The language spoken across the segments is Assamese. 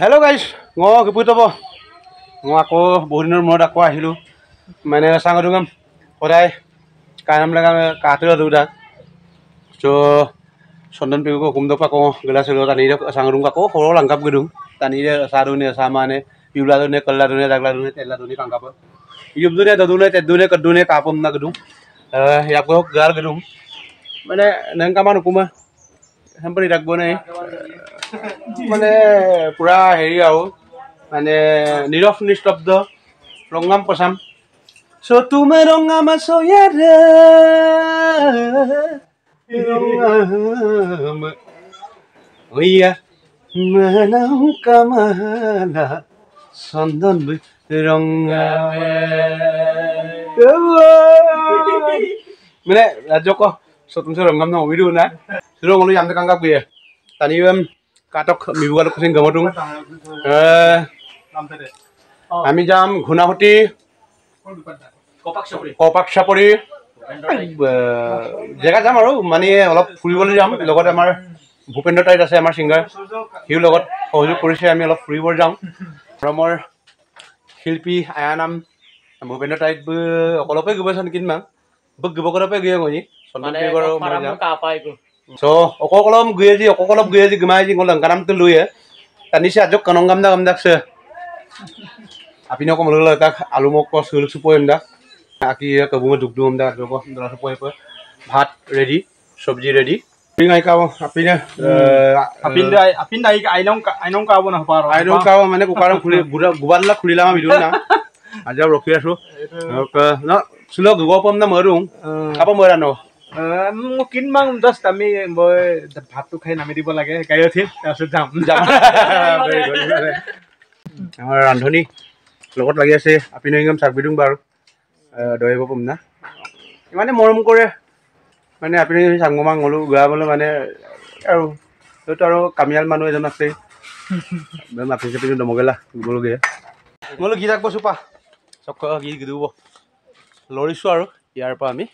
হেল্ল' গাইছ ম কিপুত তব মই আকৌ বহু দিনৰ মূৰত আকৌ আহিলোঁ মানে চাঙাম সদায় কাঁহ লাগে কাইনামবিলাক কাহটো দুটা চ' চন্দন পিকুক হুকুম দক পৰা কওঁ গিলাচ টানি চাঙাডুং আকৌ সৰু লাংকাপ গৈ দিওঁ টানি চাহ ধুনে চাহ মানে পিউলা ধুনে কল্লা ধুনে জাগলা ধুনে তেলা ধুনে কাংকাপত ইউপ ধুনে দধুনে তেত ধুনে কদ ধুনে কাপ অমনা গৈ দিওঁ ইয়াকো গাৰ গৈ দিওঁ মানে এনেকুৱা আমাৰ নুকুমা Hampir tidak boleh, mana pura hari aku, mana nirof nistop do, longgam pasam, so tuh mau longgam so oh iya, mana kemana, sandal bu longgam, mana Joko? สุดมือสุดงามหน่อยดูนะสุดงามเลยยำตะกังกับกี่ตอนนี้เอ็มกาตกมีบุกอะไรก็สิงกับมาตรงเออทำไมจำหุ่นหัวตีกอปักชาปุรีเจ้าก็จำมาแล้วมันนี่ว่าฟุตบอลจำลูกก็จำมาบุพเพนต์ไทยจะเซียมาสิงกับฮิวลูกก็โอ้ยปุริเชียมีว่าฟุตบอลจำพร้อมศิลปีอายานัมบุพเพนต์ไทยบุโอ้โหลูกไปกูไปสนกินมั้ง ভাত ৰেডি চব্জি ৰেডি মানে কুকাৰ খুলি গোবাৰ খুলিলাম আমি দুই না আজি ৰখি আছো Sulo ke gopom na merung. Apa meran no? Mungkin mang dos tapi boy batu kayak nama di bola kayak kayak sih. Asal jam. Jam. Amar Randoni. Lokot lagi sih. Apa nih ngam sak bidung baru. Doa gopom na. Mana morum kore? Mana apa nih sak ngomang ngulu gak bola mana? Aduh. Itu taro kamil manu itu nanti. Bener, apa sih sih udah mau gila, gue lagi ya. Mau lagi tak bos apa? Sok kau lagi gitu bos. লৰিছোঁ আৰু ইয়াৰ পৰা আমি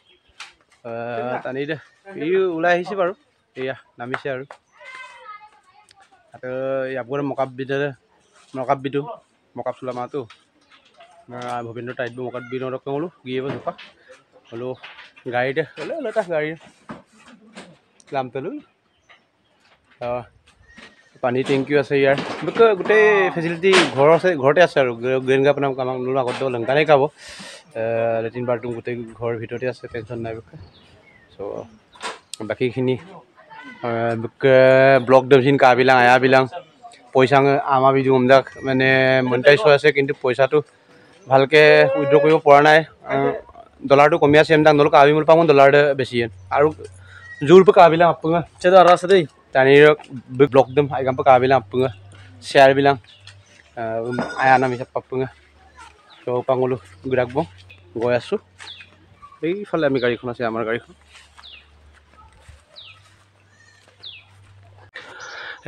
টানি ইও ওলাই আহিছোঁ বাৰু এয়া নামিছে আৰু তাতে ইয়াৰ পৰা মকাপ বিধে মকাপ বিধো মকাপ চোলা মাহটো ভূপেন্দ্ৰ টাইট মকাপ বিধৰ কওঁ হ'লোঁ গিয়েব জোপা হ'লেও গাড়ীতে হ'লে হ'লে তাক গাড়ী লাম তেল পানী টেংকিও আছে ইয়াৰ গোটেই ফেচিলিটি ঘৰ আছে ঘৰতে আছে আৰু গ্ৰেন গাপ নাম আমাক নোলোৱা আগত লেংকানেই খাব লেট্ৰিন বাথৰুম গোটেই ঘৰৰ ভিতৰতে আছে টেনশ্যন নাই বিষয়ে চ' বাকীখিনি ব্লক ডেভিন কাবিলাং আয়াবিলাং পইচা আমাৰ বিজু অমদাক মানে মনিটাইজ হৈ আছে কিন্তু পইচাটো ভালকৈ উইড্ৰ কৰিব পৰা নাই ডলাৰটো কমি আছে এমদাক নহ'লে কাবি মোৰ পাম ডলাৰ বেছি আৰু জোৰ পৰা কাবিলাং আপোনাৰ আৰু আছে দেই তানি ব্লক ডেম পৰা কাবিলাং আপোনাৰ চেয়াৰবিলাং আয়া নাম হিচাপে আপোনাৰ তো পাঙলো ৰাখব গৈ আছোঁ এইফালে আমি গাড়ীখন আছে আমাৰ গাড়ীখন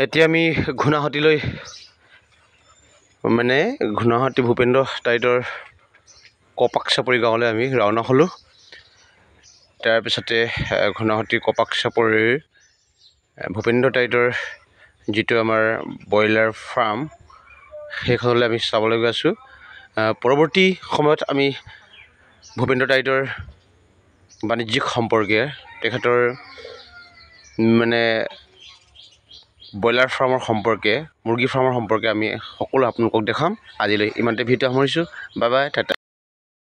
এতিয়া আমি ঘূনাহতীলৈ মানে ঘূনাহতী ভূপেন্দ্ৰ টাইডৰ কপাক চাপৰি গাঁৱলৈ আমি ৰাওনা হ'লোঁ তাৰপিছতে ঘূনাহতী কপাক চাপৰিৰ ভূপেন্দ্ৰ টাইডৰ যিটো আমাৰ ব্ৰইলাৰ ফাৰ্ম সেইখনলৈ আমি চাবলৈ গৈ আছোঁ পৰৱৰ্তী সময়ত আমি ভূপেন্দ্ৰ তাইদেউৰ বাণিজ্যিক সম্পৰ্কে তেখেতৰ মানে ব্ৰইলাৰ ফাৰ্মৰ সম্পৰ্কে মুৰ্গী ফাৰ্মৰ সম্পৰ্কে আমি সকলো আপোনালোকক দেখাম আজিলৈ ইমানতে ভিডিঅ' সামৰিছোঁ বাই বাই টাটা